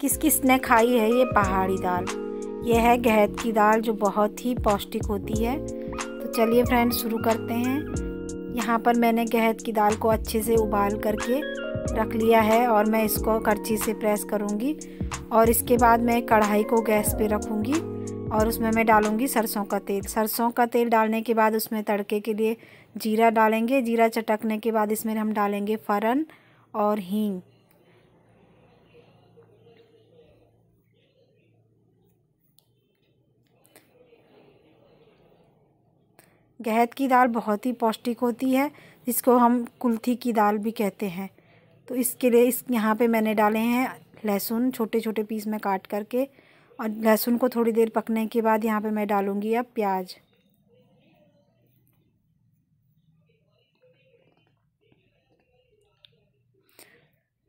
किस किस ने खाई है ये पहाड़ी दाल यह है गहत की दाल जो बहुत ही पौष्टिक होती है तो चलिए फ्रेंड शुरू करते हैं यहाँ पर मैंने गहत की दाल को अच्छे से उबाल करके रख लिया है और मैं इसको करछी से प्रेस करूँगी और इसके बाद मैं कढ़ाई को गैस पे रखूँगी और उसमें मैं डालूँगी सरसों का तेल सरसों का तेल डालने के बाद उसमें तड़के के लिए जीरा डालेंगे जीरा चटकने के बाद इसमें हम डालेंगे फ़रन और हींग गहत की दाल बहुत ही पौष्टिक होती है इसको हम कुल्थी की दाल भी कहते हैं तो इसके लिए इस यहाँ पे मैंने डाले हैं लहसुन छोटे छोटे पीस में काट करके और लहसुन को थोड़ी देर पकने के बाद यहाँ पे मैं डालूँगी अब प्याज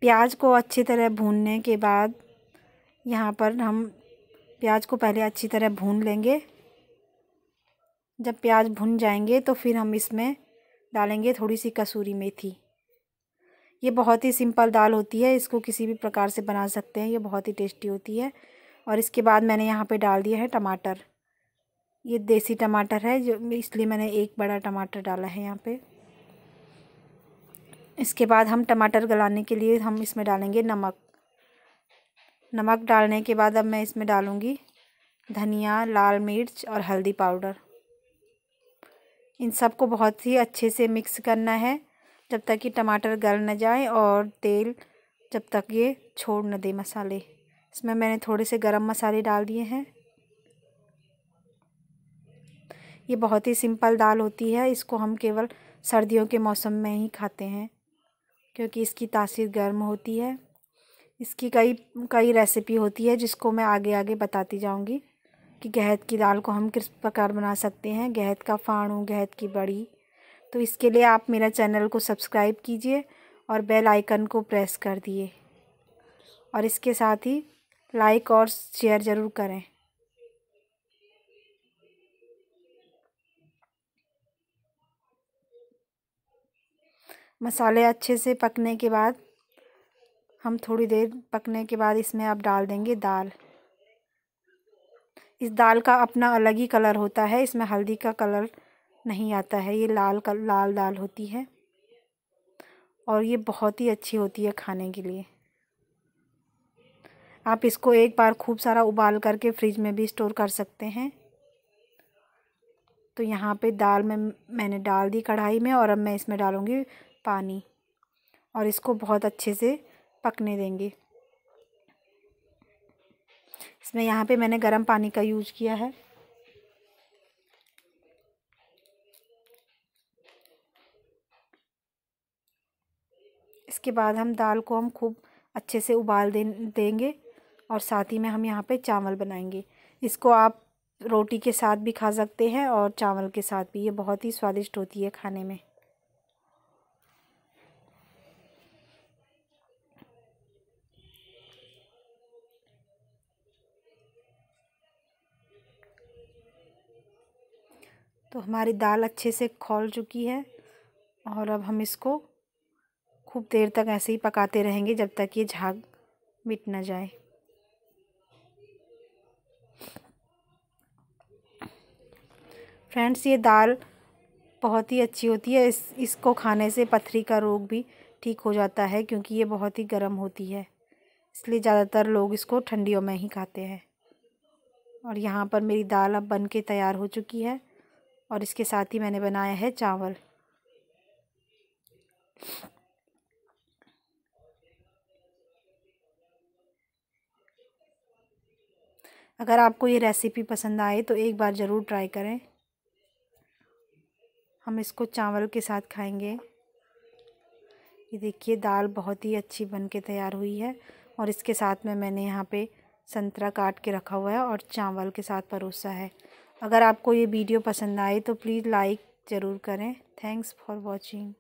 प्याज को अच्छी तरह भूनने के बाद यहाँ पर हम प्याज को पहले अच्छी तरह भून लेंगे जब प्याज भुन जाएंगे तो फिर हम इसमें डालेंगे थोड़ी सी कसूरी मेथी ये बहुत ही सिंपल दाल होती है इसको किसी भी प्रकार से बना सकते हैं ये बहुत ही टेस्टी होती है और इसके बाद मैंने यहाँ पे डाल दिया है टमाटर ये देसी टमाटर है जो इसलिए मैंने एक बड़ा टमाटर डाला है यहाँ पे इसके बाद हम टमाटर गलाने के लिए हम इसमें डालेंगे नमक नमक डालने के बाद अब मैं इसमें डालूँगी धनिया लाल मिर्च और हल्दी पाउडर इन सबको बहुत ही अच्छे से मिक्स करना है जब तक कि टमाटर गल न जाए और तेल जब तक ये छोड़ न दे मसाले इसमें मैंने थोड़े से गरम मसाले डाल दिए हैं ये बहुत ही सिंपल दाल होती है इसको हम केवल सर्दियों के मौसम में ही खाते हैं क्योंकि इसकी तासीर गर्म होती है इसकी कई कई रेसिपी होती है जिसको मैं आगे आगे बताती जाऊंगी कि गहत की दाल को हम किस प्रकार बना सकते हैं गहत का फाणू गहत की बड़ी तो इसके लिए आप मेरा चैनल को सब्सक्राइब कीजिए और बेल आइकन को प्रेस कर दिए और इसके साथ ही लाइक और शेयर ज़रूर करें मसाले अच्छे से पकने के बाद हम थोड़ी देर पकने के बाद इसमें आप डाल देंगे दाल इस दाल का अपना अलग ही कलर होता है इसमें हल्दी का कलर नहीं आता है ये लाल कल लाल दाल होती है और ये बहुत ही अच्छी होती है खाने के लिए आप इसको एक बार खूब सारा उबाल करके फ्रिज में भी स्टोर कर सकते हैं तो यहाँ पे दाल में मैंने डाल दी कढ़ाई में और अब मैं इसमें डालूँगी पानी और इसको बहुत अच्छे से पकने देंगे इसमें यहाँ पे मैंने गर्म पानी का यूज़ किया है इसके बाद हम दाल को हम खूब अच्छे से उबाल दे देंगे और साथ ही में हम यहाँ पे चावल बनाएंगे इसको आप रोटी के साथ भी खा सकते हैं और चावल के साथ भी ये बहुत ही स्वादिष्ट होती है खाने में तो हमारी दाल अच्छे से खोल चुकी है और अब हम इसको खूब देर तक ऐसे ही पकाते रहेंगे जब तक ये झाग मिट ना जाए फ्रेंड्स ये दाल बहुत ही अच्छी होती है इस इसको खाने से पथरी का रोग भी ठीक हो जाता है क्योंकि ये बहुत ही गर्म होती है इसलिए ज़्यादातर लोग इसको ठंडियों में ही खाते हैं और यहाँ पर मेरी दाल अब बन के तैयार हो चुकी है और इसके साथ ही मैंने बनाया है चावल अगर आपको ये रेसिपी पसंद आए तो एक बार ज़रूर ट्राई करें हम इसको चावल के साथ खाएंगे ये देखिए दाल बहुत ही अच्छी बन के तैयार हुई है और इसके साथ में मैंने यहाँ पे संतरा काट के रखा हुआ है और चावल के साथ परोसा है अगर आपको ये वीडियो पसंद आए तो प्लीज़ लाइक ज़रूर करें थैंक्स फॉर वॉचिंग